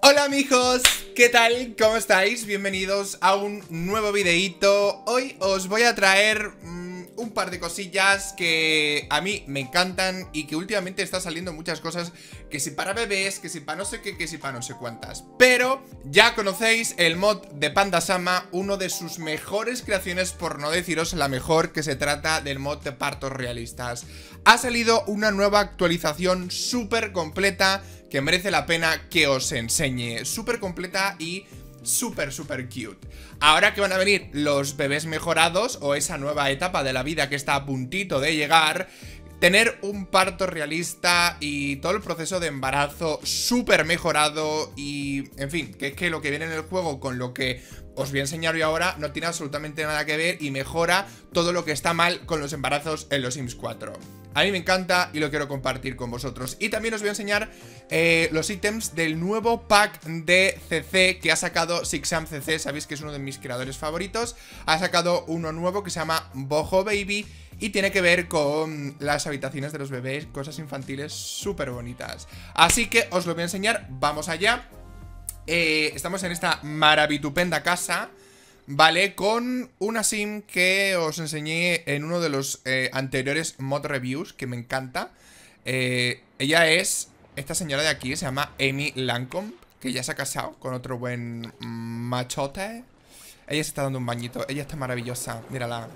Hola amigos, ¿qué tal? ¿Cómo estáis? Bienvenidos a un nuevo videíto Hoy os voy a traer un par de cosillas que a mí me encantan y que últimamente está saliendo muchas cosas que si para bebés, que si para no sé qué, que si para no sé cuántas. Pero ya conocéis el mod de Panda Sama uno de sus mejores creaciones, por no deciros la mejor, que se trata del mod de partos realistas. Ha salido una nueva actualización súper completa que merece la pena que os enseñe. Súper completa y súper, súper cute. Ahora que van a venir los bebés mejorados o esa nueva etapa de la vida que está a puntito de llegar, tener un parto realista y todo el proceso de embarazo súper mejorado y, en fin, que es que lo que viene en el juego con lo que os voy a enseñar hoy ahora no tiene absolutamente nada que ver y mejora todo lo que está mal con los embarazos en los Sims 4. A mí me encanta y lo quiero compartir con vosotros. Y también os voy a enseñar eh, los ítems del nuevo pack de CC que ha sacado Sixam CC. Sabéis que es uno de mis creadores favoritos. Ha sacado uno nuevo que se llama Boho Baby y tiene que ver con las habitaciones de los bebés, cosas infantiles súper bonitas. Así que os lo voy a enseñar, vamos allá. Eh, estamos en esta maravitupenda casa Vale, con una sim que os enseñé en uno de los eh, anteriores mod reviews, que me encanta. Eh, ella es, esta señora de aquí, se llama Amy Lancome, que ya se ha casado con otro buen machote. Ella se está dando un bañito, ella está maravillosa, mírala.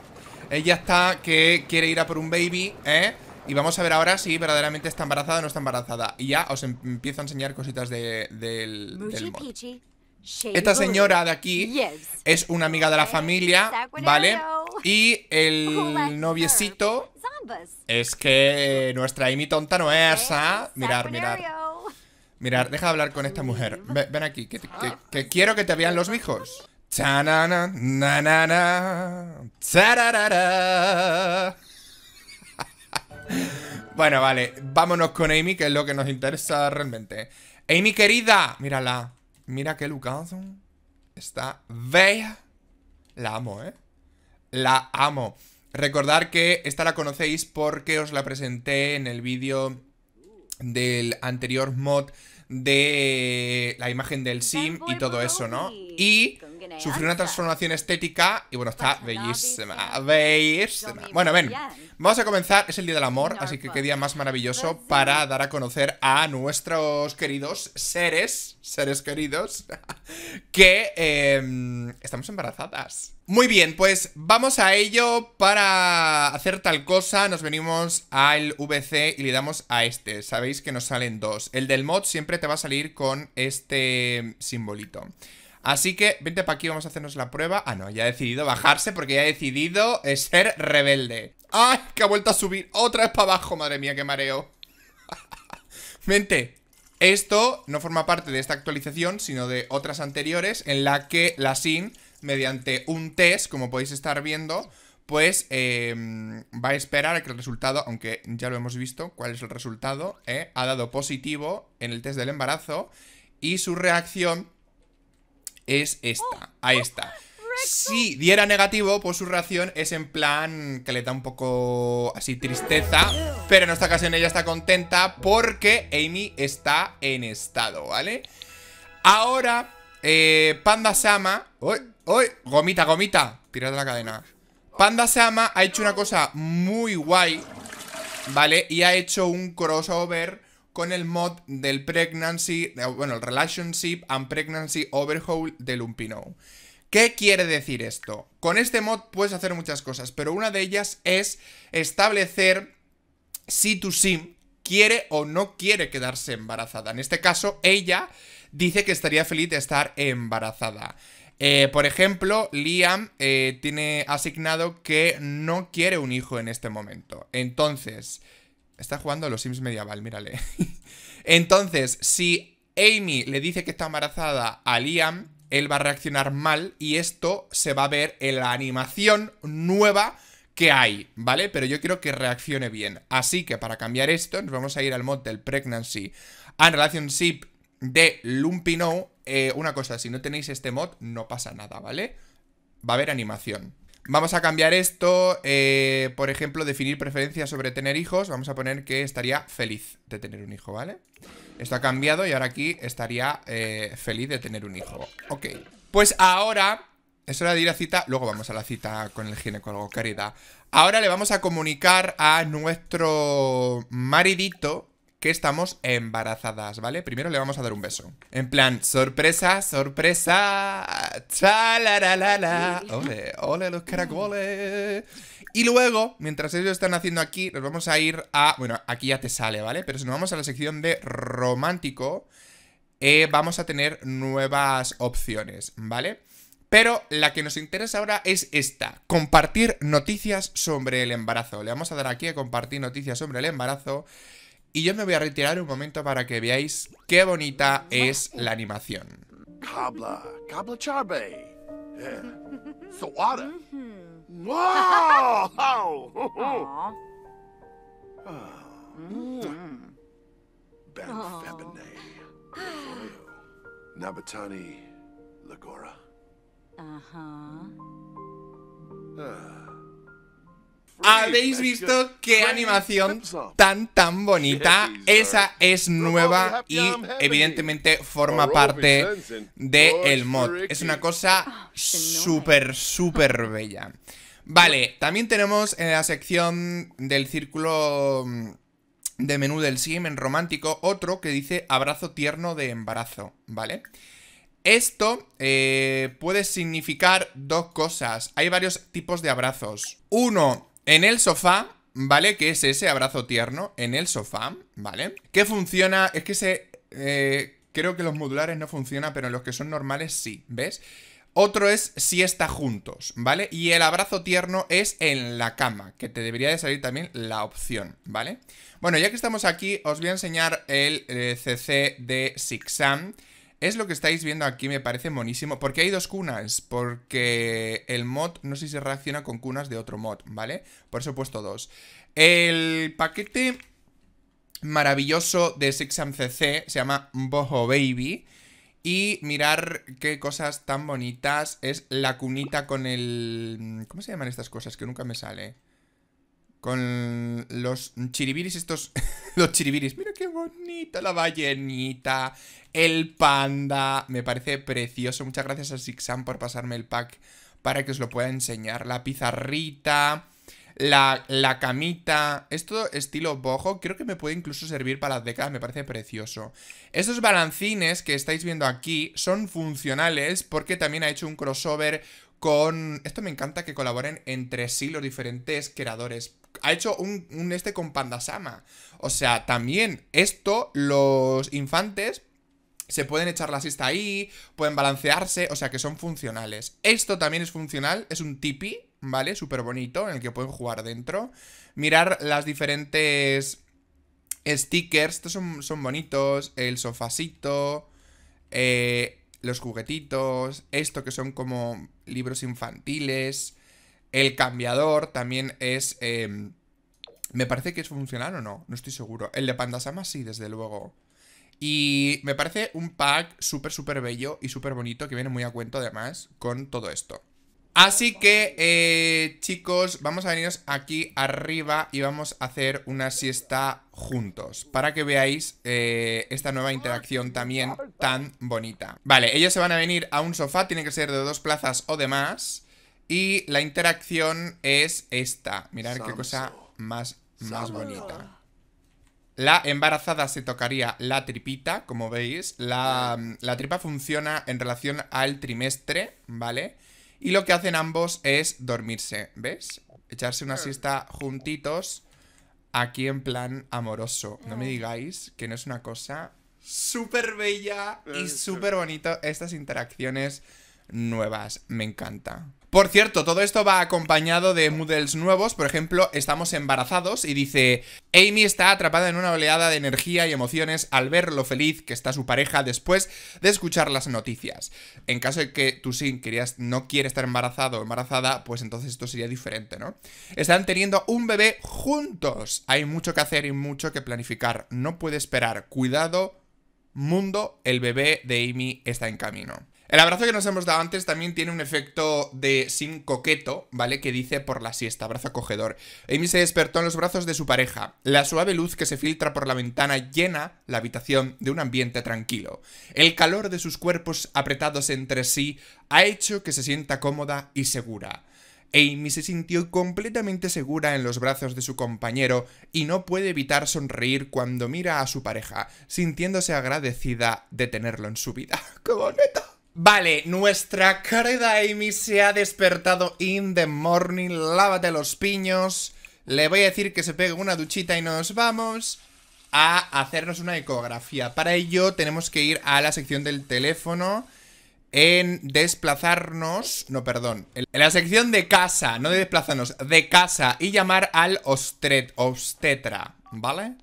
Ella está que quiere ir a por un baby, ¿eh? Y vamos a ver ahora si verdaderamente está embarazada o no está embarazada. Y ya os em-, empiezo a enseñar cositas de, del, del esta señora de aquí es una amiga de la familia, ¿vale? Y el noviecito es que nuestra Amy tonta no es, esa. ¿ah? Mirar, mirar. Mirar, deja de hablar con esta mujer. Ven, aquí, que, quiero que te vean los hijos. bueno, vale, vámonos con Amy, que es lo que nos interesa realmente. Amy querida, mírala. Mira que lucazo. Está bella. La amo, ¿eh? La amo. Recordar que esta la conocéis porque os la presenté en el vídeo del anterior mod de la imagen del sim y todo eso, ¿no? Y Sufrió una transformación estética y bueno, está bellísima. Bellísima. Bueno, ven. Vamos a comenzar. Es el Día del Amor, así que qué día más maravilloso para dar a conocer a nuestros queridos seres, seres queridos, que em, estamos embarazadas. Muy bien, pues vamos a ello para hacer tal cosa, nos venimos al VC y le damos a este, sabéis que nos salen dos, el del mod siempre te va a salir con este em, simbolito. Así que vente para aquí, vamos a hacernos la prueba Ah, no, ya ha decidido bajarse porque ya ha decidido eh, ser rebelde ¡Ay, que ha vuelto a subir! Otra vez para abajo, madre mía, qué mareo Vente Esto no forma parte de esta actualización, sino de otras anteriores En la que la SIN, mediante un test, como podéis estar viendo pues em, va a esperar a que el resultado, aunque ya lo hemos visto, cuál es el resultado, eh, ha dado positivo en el test del embarazo y su reacción es esta. Oh, ahí está. Oh, si diera negativo, pues su reacción es en plan que le da un poco así tristeza Pero en esta ocasión ella está contenta porque Amy está en estado, ¿vale? Ahora, eh, Panda Sama... ¡Uy! ¡Uy! ¡Gomita, gomita! Tirad la cadena Panda Sama ha hecho una cosa muy guay, ¿vale? Y ha hecho un crossover con el mod del Pregnancy, bueno, el Relationship and Pregnancy Overhaul de Lumpino. ¿Qué quiere decir esto? Con este mod puedes hacer muchas cosas, pero una de ellas es establecer si tu sim quiere o no quiere quedarse embarazada. En este caso, ella dice que estaría feliz de estar embarazada. Eh, por ejemplo, Liam eh, tiene asignado que no quiere un hijo en este momento. Entonces, Está jugando a los Sims medieval, mírale. Entonces, si Amy le dice que está embarazada a Liam, él va a reaccionar mal y esto se va a ver en la animación nueva que hay, ¿vale? Pero yo quiero que reaccione bien. Así que para cambiar esto, nos vamos a ir al mod del Pregnancy and Relationship de Lumpy eh, una cosa, si no tenéis este mod, no pasa nada, ¿vale? Va a haber animación. Vamos a cambiar esto, eh, por ejemplo, definir preferencias sobre tener hijos. Vamos a poner que estaría feliz de tener un hijo, ¿vale? Esto ha cambiado y ahora aquí estaría eh, feliz de tener un hijo. Ok. Pues ahora, es hora de ir a cita, luego vamos a la cita con el ginecólogo, querida. Ahora le vamos a comunicar a nuestro maridito estamos embarazadas, ¿vale? Primero le vamos a dar un beso. En plan, sorpresa, sorpresa. la la Ole, ole los caracoles. Y luego, mientras ellos están haciendo aquí, nos vamos a ir a... Bueno, aquí ya te sale, ¿vale? Pero si nos vamos a la sección de romántico, eh, vamos a tener nuevas opciones, ¿vale? Pero la que nos interesa ahora es esta, compartir noticias sobre el embarazo. Le vamos a dar aquí a compartir noticias sobre el embarazo y yo me voy a retirar un momento para que veáis qué bonita es la animación. ¿Habéis visto qué animación tan tan bonita? Esa es nueva y evidentemente forma parte del el mod. Es una cosa ah, súper, súper bella. Vale, también tenemos en la sección del círculo mm, de menú del Simen romántico otro que dice abrazo tierno de embarazo, ¿vale? Esto eh, puede significar dos cosas. Hay varios tipos de abrazos. Uno en el sofá, ¿vale? Que es ese abrazo tierno en el sofá, ¿vale? Que funciona, es que se... Eh, creo que los modulares no funcionan, pero los que son normales sí, ¿ves? Otro es si está juntos, ¿vale? Y el abrazo tierno es en la cama, que te debería de salir también la opción, ¿vale? Bueno, ya que estamos aquí, os voy a enseñar el CC eh, de Sixam. Es lo que estáis viendo aquí, me parece monísimo. Porque hay dos cunas? Porque el mod, no sé si se reacciona con cunas de otro mod, ¿vale? Por eso he puesto dos. El paquete maravilloso de 6 CC se llama Boho Baby. Y mirar qué cosas tan bonitas es la cunita con el... ¿Cómo se llaman estas cosas? Que nunca me sale. Con los chiribiris estos... los chiribiris. Mira qué bonita la ballenita. El panda. Me parece precioso. Muchas gracias a Sixam por pasarme el pack para que os lo pueda enseñar. La pizarrita. La, la, camita. Esto estilo bojo. Creo que me puede incluso servir para las décadas. Me parece precioso. Estos balancines que estáis viendo aquí son funcionales porque también ha hecho un crossover con... Esto me encanta que colaboren entre sí los diferentes creadores ha hecho un, este con Pandasama. O sea, también esto los infantes se pueden echar la siesta ahí, pueden balancearse, o sea que son funcionales. Esto también es funcional, es un tipi, ¿vale? Súper bonito, en el que pueden jugar dentro. Mirar las diferentes stickers, estos son, son bonitos, el sofacito, eh, los juguetitos, esto que son como libros infantiles, el cambiador también es... Em, me parece que es funcional o no, no estoy seguro. El de Pandasama sí, desde luego. Y me parece un pack súper, súper bello y súper bonito que viene muy a cuento además con todo esto. Así que, eh, chicos, vamos a venir aquí arriba y vamos a hacer una siesta juntos para que veáis eh, esta nueva interacción también tan bonita. Vale, ellos se van a venir a un sofá, tiene que ser de dos plazas o demás. Y la interacción es esta. Mirad qué cosa más, más bonita. La embarazada se tocaría la tripita, como veis. La, la tripa funciona en relación al trimestre, ¿vale? Y lo que hacen ambos es dormirse, ¿ves? Echarse una siesta juntitos aquí en plan amoroso. No me mm. digáis que no es una cosa súper bella y eh, súper bonito estas interacciones nuevas. Me encanta. Por cierto, todo esto va acompañado de Moodles nuevos, por ejemplo, estamos embarazados y dice, Amy está atrapada en una oleada de energía y emociones al ver lo feliz que está su pareja después de escuchar las noticias. En caso de que tú sí querías, no quiere estar embarazado o embarazada, pues entonces esto sería diferente, ¿no? Están teniendo un bebé juntos. Hay mucho que hacer y mucho que planificar. No puede esperar. Cuidado, mundo, el bebé de Amy está en camino. El abrazo que nos hemos dado antes también tiene un efecto de sin coqueto, ¿vale? Que dice por la siesta, abrazo acogedor. Amy se despertó en los brazos de su pareja. La suave luz que se filtra por la ventana llena la habitación de un ambiente tranquilo. El calor de sus cuerpos apretados entre sí ha hecho que se sienta cómoda y segura. Amy se sintió completamente segura en los brazos de su compañero y no puede evitar sonreír cuando mira a su pareja, sintiéndose agradecida de tenerlo en su vida. ¡Qué bonito! Vale, nuestra querida Amy se ha despertado in the morning, lávate los piños, le voy a decir que se pegue una duchita y nos vamos a hacernos una ecografía. Para ello tenemos que ir a la sección del teléfono en desplazarnos, no, perdón, en la sección de casa, no de desplazarnos, de casa y llamar al ostetra obstetra, ¿vale?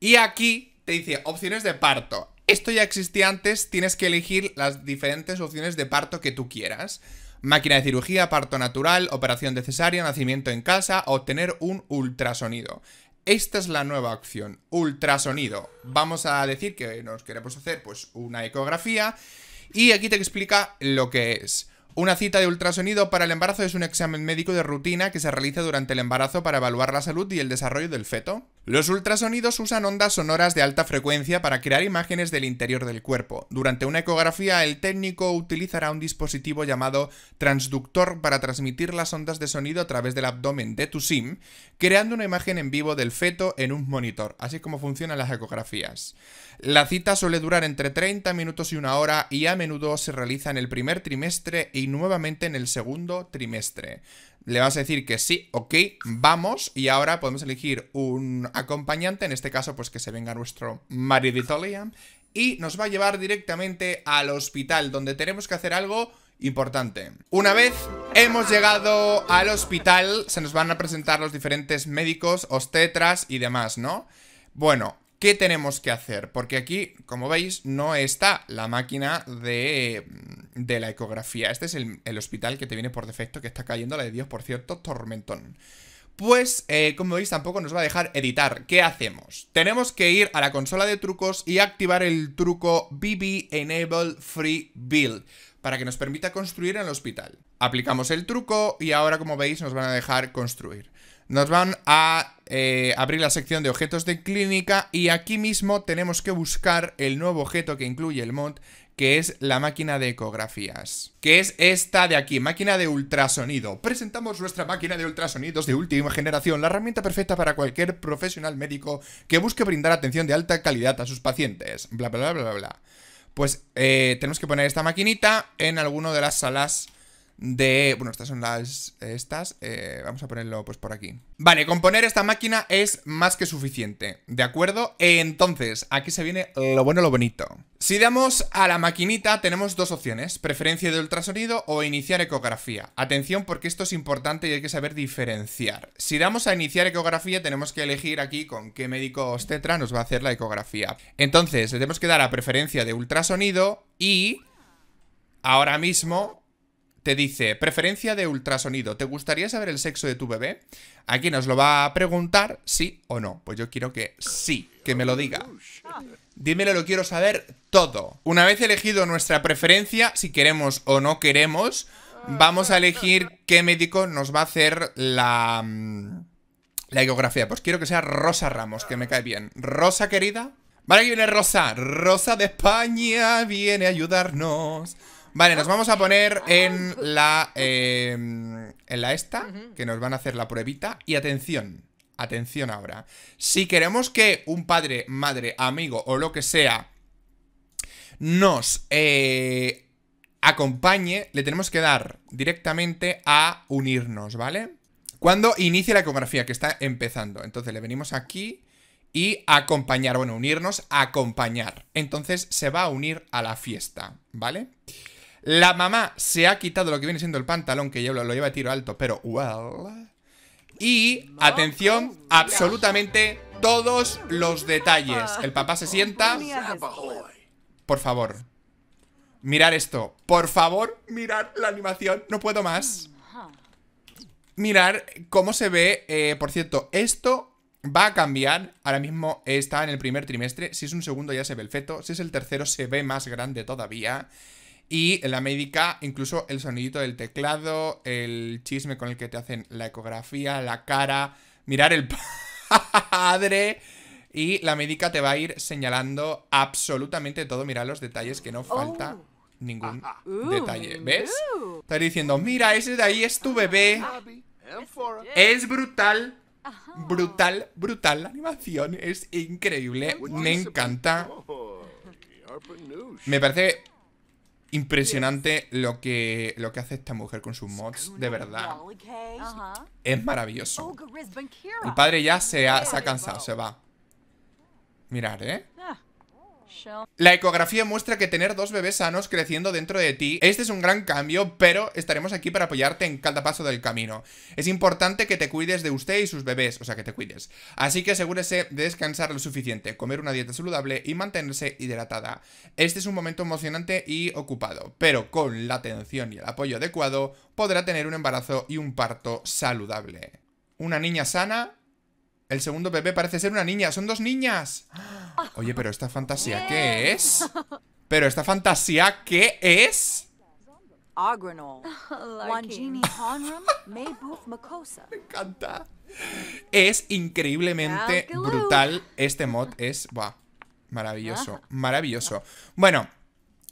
Y aquí te dice opciones de parto. Esto ya existía antes, tienes que elegir las diferentes opciones de parto que tú quieras. Máquina de cirugía, parto natural, operación necesaria, nacimiento en casa, obtener un ultrasonido. Esta es la nueva opción, ultrasonido. Vamos a decir que nos queremos hacer pues una ecografía y aquí te explica lo que es. Una cita de ultrasonido para el embarazo es un examen médico de rutina que se realiza durante el embarazo para evaluar la salud y el desarrollo del feto. Los ultrasonidos usan ondas sonoras de alta frecuencia para crear imágenes del interior del cuerpo. Durante una ecografía, el técnico utilizará un dispositivo llamado transductor para transmitir las ondas de sonido a través del abdomen de tu SIM, creando una imagen en vivo del feto en un monitor, así como funcionan las ecografías. La cita suele durar entre 30 minutos y una hora y a menudo se realiza en el primer trimestre y nuevamente en el segundo trimestre le vas a decir que sí, ok, vamos, y ahora podemos elegir un acompañante, en este caso pues que se venga nuestro mariditolian, y nos va a llevar directamente al hospital, donde tenemos que hacer algo importante. Una vez hemos llegado al hospital, se nos van a presentar los diferentes médicos, ostetras y demás, ¿no? Bueno, ¿Qué tenemos que hacer? Porque aquí, como veis, no está la máquina de, mm, la ecografía. Este es el, hospital que te viene por defecto, que está cayendo la de Dios, por cierto, tormentón. Pues, eh, como veis, tampoco nos va a dejar editar. ¿Qué hacemos? Tenemos que ir a la consola de trucos y activar el truco BB Enable Free Build para que nos permita construir en el hospital. Aplicamos el truco y ahora, como veis, nos van a dejar construir. Nos van a eh, abrir la sección de objetos de clínica y aquí mismo tenemos que buscar el nuevo objeto que incluye el mod, que es la máquina de ecografías, que es esta de aquí, máquina de ultrasonido. Presentamos nuestra máquina de ultrasonidos de última generación, la herramienta perfecta para cualquier profesional médico que busque brindar atención de alta calidad a sus pacientes, bla, bla, bla, bla, bla. Pues eh, tenemos que poner esta maquinita en alguno de las salas de... Bueno, estas son las... Estas. Eh, vamos a ponerlo pues por aquí. Vale, componer esta máquina es más que suficiente, ¿de acuerdo? Entonces, aquí se viene lo bueno, lo bonito. Si damos a la maquinita, tenemos dos opciones, preferencia de ultrasonido o iniciar ecografía. Atención porque esto es importante y hay que saber diferenciar. Si damos a iniciar ecografía, tenemos que elegir aquí con qué médico obstetra nos va a hacer la ecografía. Entonces, le tenemos que dar a preferencia de ultrasonido y... Ahora mismo te dice, preferencia de ultrasonido, ¿te gustaría saber el sexo de tu bebé? Aquí nos lo va a preguntar, sí o no. Pues yo quiero que sí, que me lo diga. Dímelo, lo quiero saber todo. Una vez elegido nuestra preferencia, si queremos o no queremos, vamos a elegir qué médico nos va a hacer la... Mm, la ecografía. Pues quiero que sea Rosa Ramos, que me cae bien. Rosa, querida. Vale, aquí viene Rosa. Rosa de España viene a ayudarnos. Vale, nos vamos a poner en la. Eh, en la esta, que nos van a hacer la pruebita. Y atención, atención ahora. Si queremos que un padre, madre, amigo o lo que sea nos eh, acompañe, le tenemos que dar directamente a unirnos, ¿vale? Cuando inicie la ecografía, que está empezando. Entonces le venimos aquí y acompañar, bueno, unirnos, acompañar. Entonces se va a unir a la fiesta, ¿vale? vale la mamá se ha quitado lo que viene siendo el pantalón, que lo, lleva a tiro alto, pero well. Y, atención, absolutamente todos los detalles. El papá se sienta. Por favor. Mirar esto. Por favor, mirar la animación. No puedo más. Mirar cómo se ve. Eh, por cierto, esto va a cambiar. Ahora mismo está en el primer trimestre. Si es un segundo ya se ve el feto. Si es el tercero se ve más grande todavía. Y la médica, incluso el sonidito del teclado, el chisme con el que te hacen la ecografía, la cara, mirar el padre. Y la médica te va a ir señalando absolutamente todo. Mira los detalles que no falta oh. ningún detalle. ¿Ves? Está diciendo, mira, ese de ahí es tu bebé. Es brutal. Brutal, brutal la animación. Es increíble. Me encanta. Oh, Me parece Impresionante lo que, lo que hace esta mujer con sus mods, de verdad. Es maravilloso. Oh, El padre ya se ha, se ha cansado, se va. Mirar, ¿eh? Ah. La ecografía muestra que tener dos bebés sanos creciendo dentro de ti, este es un gran cambio, pero estaremos aquí para apoyarte en cada paso del camino. Es importante que te cuides de usted y sus bebés, o sea, que te cuides. Así que asegúrese de descansar lo suficiente, comer una dieta saludable y mantenerse hidratada. Este es un momento emocionante y ocupado, pero con la atención y el apoyo adecuado podrá tener un embarazo y un parto saludable. Una niña sana el segundo bebé parece ser una niña. ¡Son dos niñas! Oye, pero esta fantasía, ¿qué es? ¿Pero esta fantasía, qué es? Me encanta. Es increíblemente brutal este mod. Es, buah, maravilloso, maravilloso. Bueno,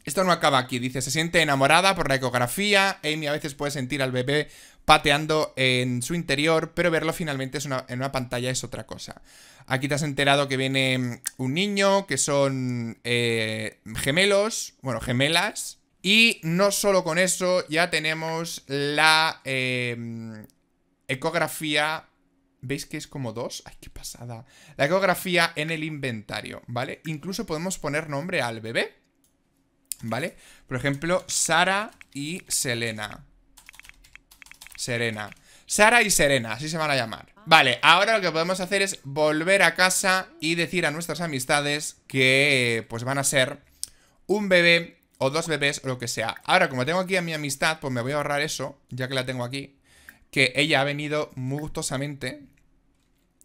esto no acaba aquí. Dice, se siente enamorada por la ecografía. Amy a veces puede sentir al bebé pateando en su interior, pero verlo finalmente en una pantalla es otra cosa. Aquí te has enterado que viene mm, un niño, que son eh, gemelos, bueno, gemelas. Y no solo con eso, ya tenemos la em, ecografía. ¿Veis que es como dos? ¡Ay, qué pasada! La ecografía en el inventario, ¿vale? Incluso podemos poner nombre al bebé, ¿vale? Por ejemplo, Sara y Selena. Serena Sara y Serena, así se van a llamar Vale, ahora lo que podemos hacer es volver a casa y decir a nuestras amistades que pues van a ser un bebé o dos bebés o lo que sea Ahora, como tengo aquí a mi amistad, pues me voy a ahorrar eso, ya que la tengo aquí Que ella ha venido muy gustosamente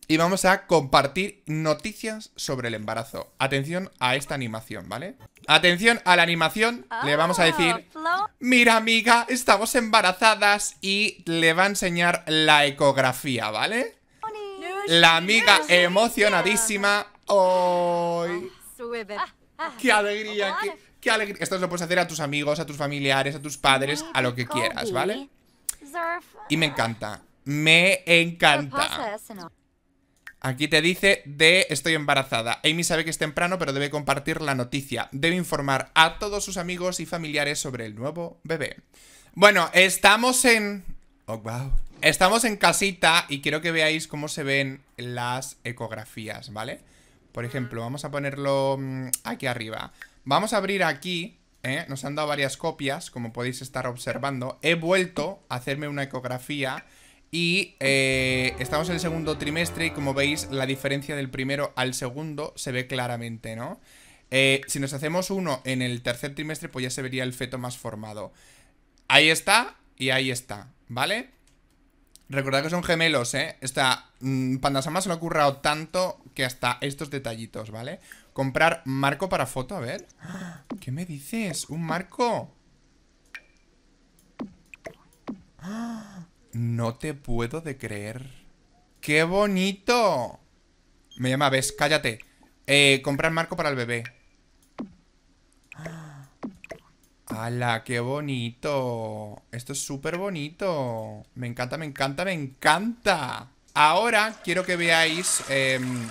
y vamos a compartir noticias sobre el embarazo. Atención a esta animación, ¿vale? Atención a la animación, le vamos a ah, decir, mira amiga, estamos embarazadas y le va a enseñar la ecografía, ¿vale? La amiga emocionadísima. ¡Ay! Ah, ah. ¡Qué alegría! Qué, qué alegría! Esto lo puedes hacer a tus amigos, a tus familiares, a tus padres, a lo que quieras, ¿vale? Y me encanta. Me encanta. Aquí te dice de estoy embarazada. Amy sabe que es temprano, pero debe compartir la noticia. Debe informar a todos sus amigos y familiares sobre el nuevo bebé. Bueno, estamos en... Oh, Estamos en casita y quiero que veáis cómo se ven las ecografías, ¿vale? Por ejemplo, vamos a ponerlo mm, aquí arriba. Vamos a abrir aquí, ¿eh? Nos han dado varias copias, como podéis estar observando. He vuelto a hacerme una ecografía y eh, estamos en el segundo trimestre y como veis la diferencia del primero al segundo se ve claramente, ¿no? Eh, si nos hacemos uno en el tercer trimestre pues ya se vería el feto más formado. Ahí está y ahí está, ¿vale? Recordad que son gemelos, ¿eh? Esta mm, Pandasama se lo ha currado tanto que hasta estos detallitos, ¿vale? Comprar marco para foto, a ver. ¿Qué me dices? ¿Un marco? ¡Ah! No te puedo de creer. ¡Qué bonito! Me llama, ves, cállate. Eh, comprar marco para el bebé. ¡Hala, qué bonito! Esto es súper bonito. Me encanta, me encanta, me encanta. Ahora quiero que veáis em,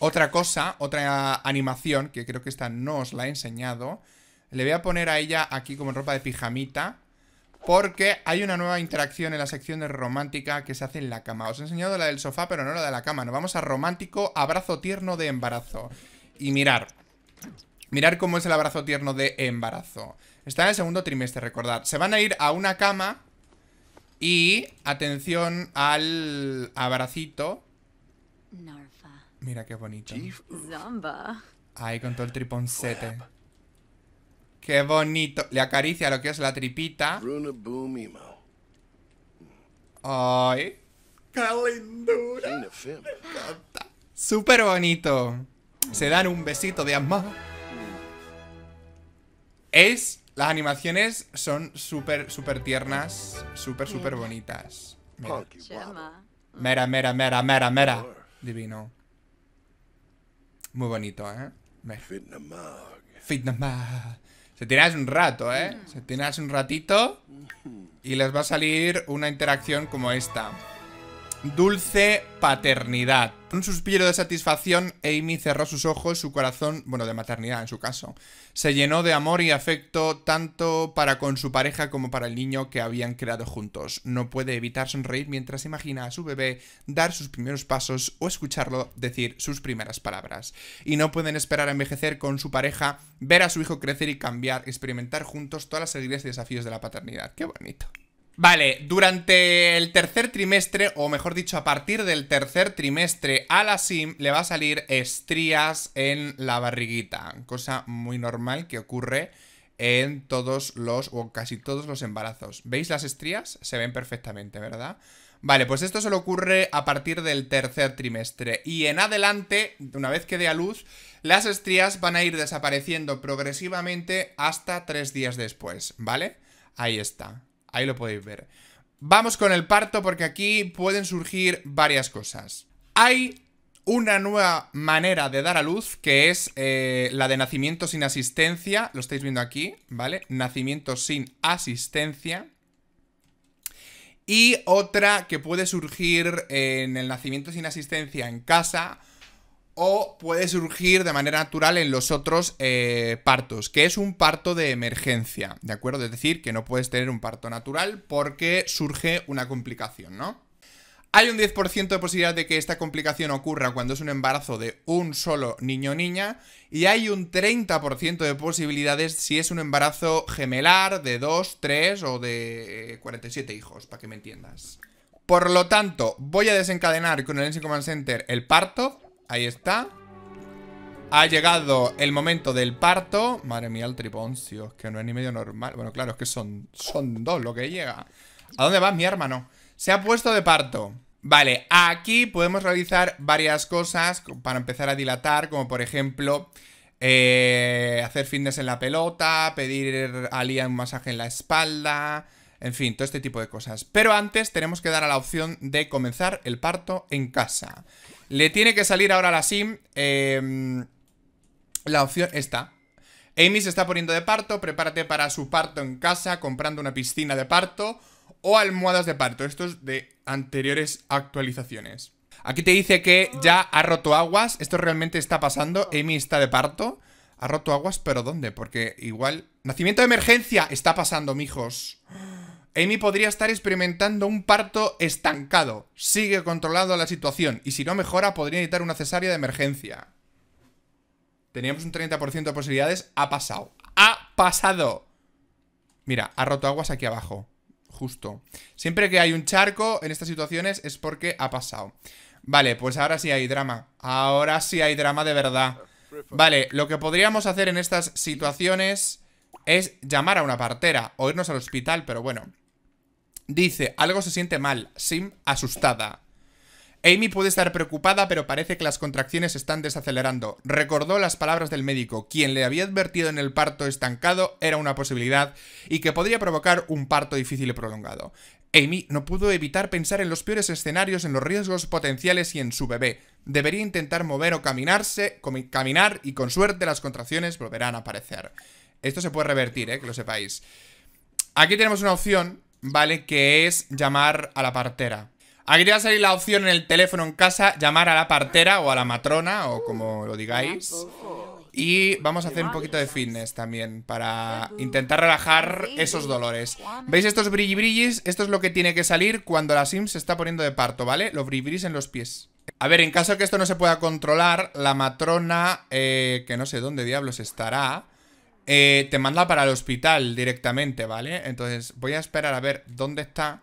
otra cosa, otra animación, que creo que esta no os la he enseñado. Le voy a poner a ella aquí como ropa de pijamita. Porque hay una nueva interacción en la sección de romántica que se hace en la cama. Os he enseñado la del sofá, pero no la de la cama. Nos vamos a romántico, abrazo tierno de embarazo. Y mirar. Mirar cómo es el abrazo tierno de embarazo. Está en el segundo trimestre, recordad. Se van a ir a una cama y atención al abracito. Mira qué bonito. Ahí con todo el 7. Qué bonito. Le acaricia lo que es la tripita. Ay. Qué lindura. Súper bonito. Se dan un besito de amor. Es... Las animaciones son súper, súper tiernas. Súper, súper bonitas. Mira. Mm. mera, mera, mera, mera, mera. Divino. Muy bonito, ¿eh? Fitna más. Se tiras un rato, ¿eh? Mm. Se tiras un ratito y les va a salir una interacción como esta. Dulce paternidad. Un suspiro de satisfacción, Amy cerró sus ojos, su corazón, bueno, de maternidad en su caso, se llenó de amor y afecto tanto para con su pareja como para el niño que habían creado juntos. No puede evitar sonreír mientras imagina a su bebé dar sus primeros pasos o escucharlo decir sus primeras palabras. Y no pueden esperar a envejecer con su pareja, ver a su hijo crecer y cambiar, experimentar juntos todas las alegrías y desafíos de la paternidad. ¡Qué bonito! Vale, durante el tercer trimestre, o mejor dicho, a partir del tercer trimestre, a la Sim le va a salir estrías en la barriguita. Cosa muy normal que ocurre en todos los, o casi todos los embarazos. ¿Veis las estrías? Se ven perfectamente, ¿verdad? Vale, pues esto solo ocurre a partir del tercer trimestre. Y en adelante, una vez que dé a luz, las estrías van a ir desapareciendo progresivamente hasta tres días después, ¿vale? Ahí está. Ahí lo podéis ver. Vamos con el parto porque aquí pueden surgir varias cosas. Hay una nueva manera de dar a luz que es eh, la de nacimiento sin asistencia. Lo estáis viendo aquí, ¿vale? Nacimiento sin asistencia. Y otra que puede surgir en el nacimiento sin asistencia en casa o puede surgir de manera natural en los otros eh, partos, que es un parto de emergencia, ¿de acuerdo? Es decir, que no puedes tener un parto natural porque surge una complicación, ¿no? Hay un 10% de posibilidad de que esta complicación ocurra cuando es un embarazo de un solo niño o niña y hay un 30% de posibilidades si es un embarazo gemelar de 2, 3 o de 47 eh, hijos, para que me entiendas. Por lo tanto, voy a desencadenar con el Ensign Command Center el parto, Ahí está. Ha llegado el momento del parto. Madre mía, el triponcio. Es que no es ni medio normal. Bueno, claro, es que son, son dos lo que llega. ¿A dónde va mi hermano? Se ha puesto de parto. Vale, aquí podemos realizar varias cosas para empezar a dilatar, como por ejemplo eh, hacer fitness en la pelota, pedir a Lía un masaje en la espalda, en fin, todo este tipo de cosas. Pero antes tenemos que dar a la opción de comenzar el parto en casa. Le tiene que salir ahora la sim em, la opción está. Amy se está poniendo de parto, prepárate para su parto en casa comprando una piscina de parto o almohadas de parto. Esto es de anteriores actualizaciones. Aquí te dice que ya ha roto aguas. Esto realmente está pasando. Amy está de parto. Ha roto aguas, pero ¿dónde? Porque igual... Nacimiento de emergencia está pasando, mijos. Amy podría estar experimentando un parto estancado. Sigue controlando la situación y si no mejora podría necesitar una cesárea de emergencia. Teníamos un 30% de posibilidades. Ha pasado. ¡Ha pasado! Mira, ha roto aguas aquí abajo. Justo. Siempre que hay un charco en estas situaciones es porque ha pasado. Vale, pues ahora sí hay drama. Ahora sí hay drama de verdad. Vale, lo que podríamos hacer en estas situaciones es llamar a una partera o irnos al hospital, pero bueno. Dice, algo se siente mal, Sim asustada. Amy puede estar preocupada, pero parece que las contracciones están desacelerando. Recordó las palabras del médico, quien le había advertido en el parto estancado era una posibilidad y que podría provocar un parto difícil y prolongado. Amy no pudo evitar pensar en los peores escenarios, en los riesgos potenciales y en su bebé. Debería intentar mover o caminarse, caminar y con suerte las contracciones volverán a aparecer. Esto se puede revertir, ¿eh? que lo sepáis. Aquí tenemos una opción ¿vale? Que es llamar a la partera. Aquí te va a salir la opción en el teléfono en casa, llamar a la partera o a la matrona o como lo digáis. Y vamos a hacer un poquito de fitness también para intentar relajar esos dolores. ¿Veis estos brillibrillis? Esto es lo que tiene que salir cuando la sim se está poniendo de parto, ¿vale? Los brillibrillis en los pies. A ver, en caso que esto no se pueda controlar, la matrona, eh, que no sé dónde diablos estará... Eh, te manda para el hospital directamente, ¿vale? Entonces voy a esperar a ver dónde está.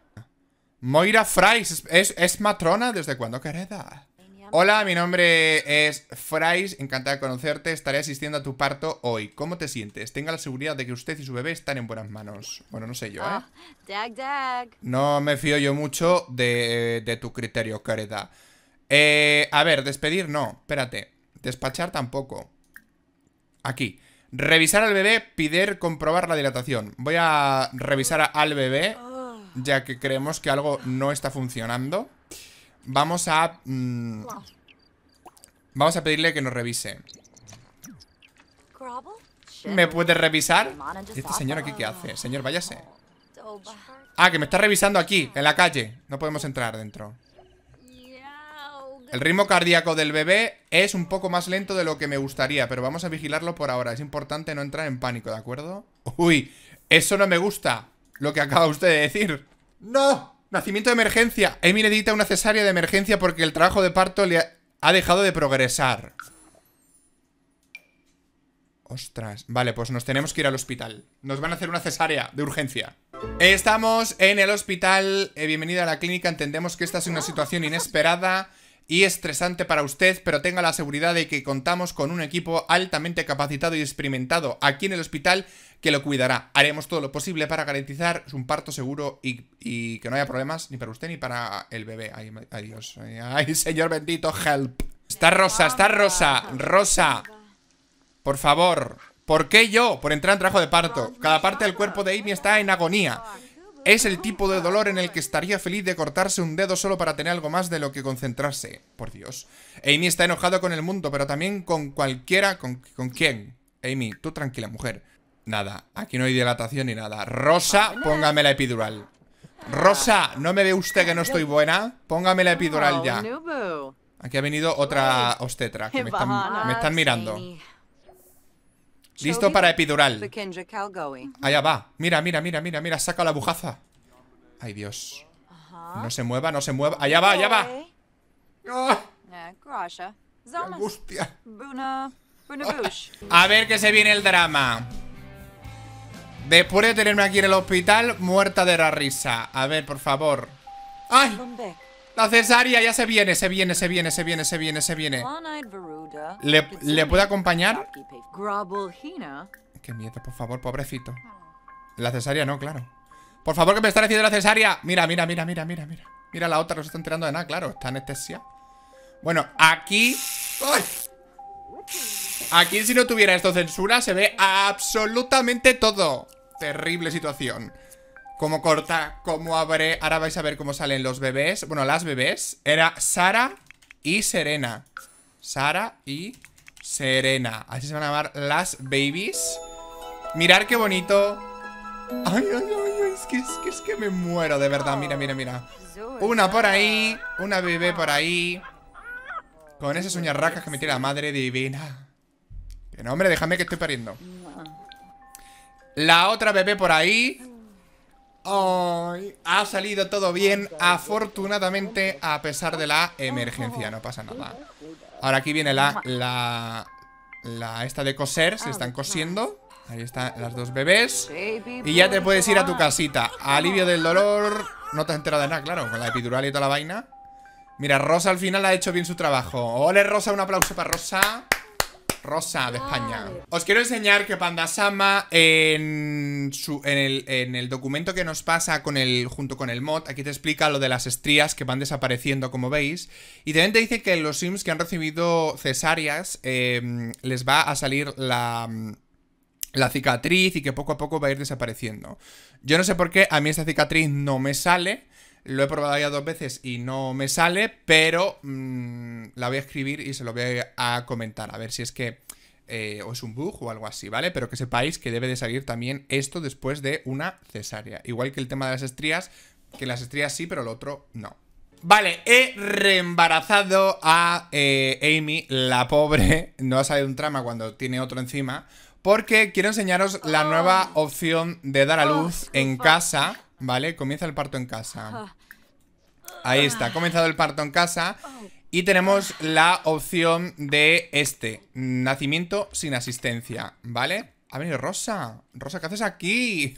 Moira Fries, ¿es, matrona? ¿Desde cuándo querida? Hola, mi nombre es Fries, encantada de conocerte, estaré asistiendo a tu parto hoy. ¿Cómo te sientes? Tenga la seguridad de que usted y su bebé están en buenas manos. Bueno, no sé yo, ¿eh? Oh, no me fío yo mucho de, tu criterio, querida. Eh, a ver, despedir no, espérate. Despachar tampoco. Aquí. Revisar al bebé, pider comprobar la dilatación. Voy a revisar al bebé, ya que creemos que algo no está funcionando. Vamos a... Mm, vamos a pedirle que nos revise. ¿Me puede revisar? ¿Y este señor aquí qué hace? Señor, váyase. Ah, que me está revisando aquí, en la calle. No podemos entrar dentro. El ritmo cardíaco del bebé es un poco más lento de lo que me gustaría, pero vamos a vigilarlo por ahora. Es importante no entrar en pánico, ¿de acuerdo? Uy, eso no me gusta, lo que acaba usted de decir. ¡No! Nacimiento de emergencia. Emi necesita una cesárea de emergencia porque el trabajo de parto le ha dejado de progresar. Ostras. Vale, pues nos tenemos que ir al hospital. Nos van a hacer una cesárea de urgencia. Estamos en el hospital. Eh, bienvenida a la clínica. Entendemos que esta es una situación inesperada y estresante para usted, pero tenga la seguridad de que contamos con un equipo altamente capacitado y experimentado aquí en el hospital que lo cuidará. Haremos todo lo posible para garantizar un parto seguro y, que no haya problemas ni para usted ni para el bebé. adiós. ay, señor bendito, help. Está rosa, está rosa, rosa. Por favor. ¿Por qué yo? Por entrar en trabajo de parto. Cada parte del cuerpo de Amy está en agonía. Es el tipo de dolor en el que estaría feliz de cortarse un dedo solo para tener algo más de lo que concentrarse. Por Dios. Amy está enojado con el mundo, pero también con cualquiera... ¿Con, con quién? Amy, tú tranquila, mujer. Nada, aquí no hay dilatación ni nada. Rosa, póngame la epidural. Rosa, ¿no me ve usted que no estoy buena? Póngame la epidural oh, ya. Aquí ha venido otra obstetra que me me están mirando. Listo para epidural. Allá va. Mira, mira, mira, mira, mira. Saca la bujaza. Ay, Dios. No se mueva, no se mueva. Allá va, allá va. Ah. Eh, angustia! Ah. A ver que se viene el drama. Después de tenerme aquí en el hospital, muerta de la risa. A ver, por favor. ¡Ay! La cesárea ya se viene, se viene, se viene, se viene, se viene, se viene. ¿Le, puede acompañar? Que miedo, por favor, pobrecito. La cesárea no, claro. Por favor, que me está haciendo la cesárea. Mira, mira, mira, mira, mira, mira. Mira la otra, no se está enterando de nada, claro. Está anestesia. Bueno, aquí. Aquí, si no tuviera esto censura, se ve absolutamente todo. Terrible situación. Cómo corta, cómo abre. Ahora vais a ver cómo salen los bebés. Bueno, las bebés. Era Sara y Serena. Sara y Serena Así se van a llamar las babies Mirar qué bonito Ay, ay, ay, es que, es que, me muero De verdad, mira, mira, mira Una por ahí, una bebé por ahí Con esas uñas racas que me tiene la madre divina Que no, hombre, déjame que estoy pariendo La otra bebé por ahí ha salido todo bien, afortunadamente, a pesar de la emergencia, no pasa nada. Ahora aquí viene la, la, la esta de coser, se ah, están cosiendo. Ahí están las dos bebés. Y ya te puedes ir a tu casita. Alivio del dolor. No te has enterado de nada, claro, con la epidural y toda la vaina. Mira, Rosa al final ha hecho bien su trabajo. Ole, Rosa, un aplauso para Rosa. Rosa de España. Os quiero enseñar que Pandasama en, en, el, documento que nos pasa con el, junto con el mod, aquí te explica lo de las estrías que van desapareciendo, como veis. Y también te dice que los sims que han recibido cesáreas em, les va a salir la la cicatriz y que poco a poco va a ir desapareciendo. Yo no sé por qué a mí esta cicatriz no me sale, lo he probado ya dos veces y no me sale, pero mm, la voy a escribir y se lo voy a comentar, a ver si es que eh, o es un bug o algo así, ¿vale? Pero que sepáis que debe de salir también esto después de una cesárea. Igual que el tema de las estrías, que las estrías sí, pero el otro no. Vale, he reembarazado a eh, Amy, la pobre, no ha salido un trama cuando tiene otro encima, porque quiero enseñaros la nueva ah. opción de dar a luz ah, en ah. casa, ¿vale? Comienza el parto en casa. Ahí está, ha comenzado el parto en casa. Y tenemos la opción de este, nacimiento sin asistencia, ¿vale? Ha venido Rosa. Rosa, ¿qué haces aquí?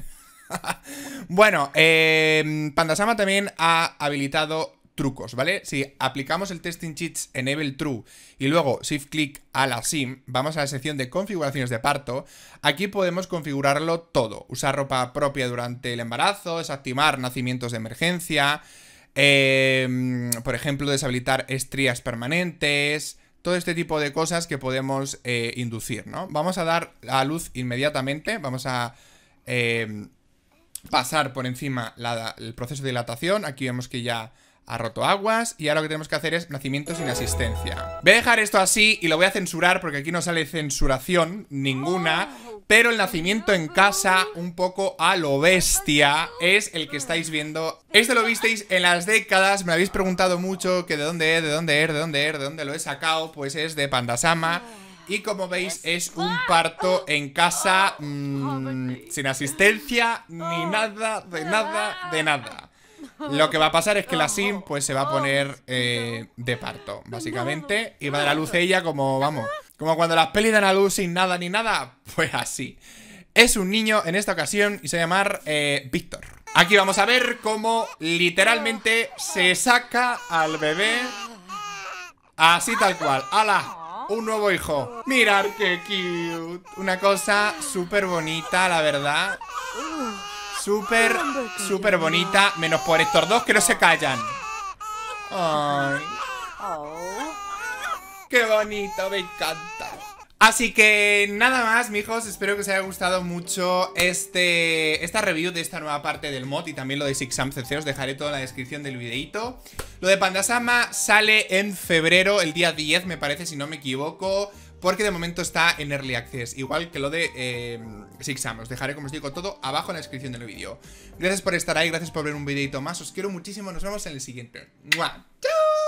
bueno, em, Pandasama también ha habilitado trucos, ¿vale? Si aplicamos el testing cheats enable true y luego shift click a la sim, vamos a la sección de configuraciones de parto, aquí podemos configurarlo todo, usar ropa propia durante el embarazo, desactivar nacimientos de emergencia, Em, por ejemplo, deshabilitar estrías permanentes, todo este tipo de cosas que podemos eh, inducir, ¿no? Vamos a dar a luz inmediatamente, vamos a em, pasar por encima el proceso de dilatación, aquí vemos que ya ha roto aguas y ahora lo que tenemos que hacer es nacimiento sin asistencia. Voy a dejar esto así y lo voy a censurar porque aquí no sale censuración ninguna, pero el nacimiento en casa, un poco a lo bestia, es el que estáis viendo. Este lo visteis en las décadas, me habéis preguntado mucho que de dónde es, de dónde es, de dónde es, de dónde lo he sacado, pues es de Pandasama. Y como veis es un parto en casa mm, sin asistencia ni nada, de nada, de nada. Lo que va a pasar es que la Sim pues se va a oh, poner eh, de parto, básicamente. Y va a dar a luz ella como, vamos, como cuando las pelis dan a luz sin nada ni nada. Pues así. Es un niño en esta ocasión y se va a llamar eh, Víctor. Aquí vamos a ver cómo literalmente se saca al bebé así tal cual. ¡Hala! un nuevo hijo. Mirar qué cute. Una cosa súper bonita, la verdad súper, súper bonita Menos por estos dos que no se callan Ay. Qué bonito, me encanta Así que nada más, mijos, espero que os haya gustado mucho este, esta review de esta nueva parte del mod y también lo de Six CC, os dejaré todo en la descripción del videito. Lo de Pandasama sale en febrero, el día 10 me parece, si no me equivoco porque de momento está en Early Access, igual que lo de eh, Six Os dejaré, como os digo, todo abajo en la descripción del vídeo. Gracias por estar ahí, gracias por ver un videito más, os quiero muchísimo, nos vemos en el siguiente. ¡Mua! ¡Chao!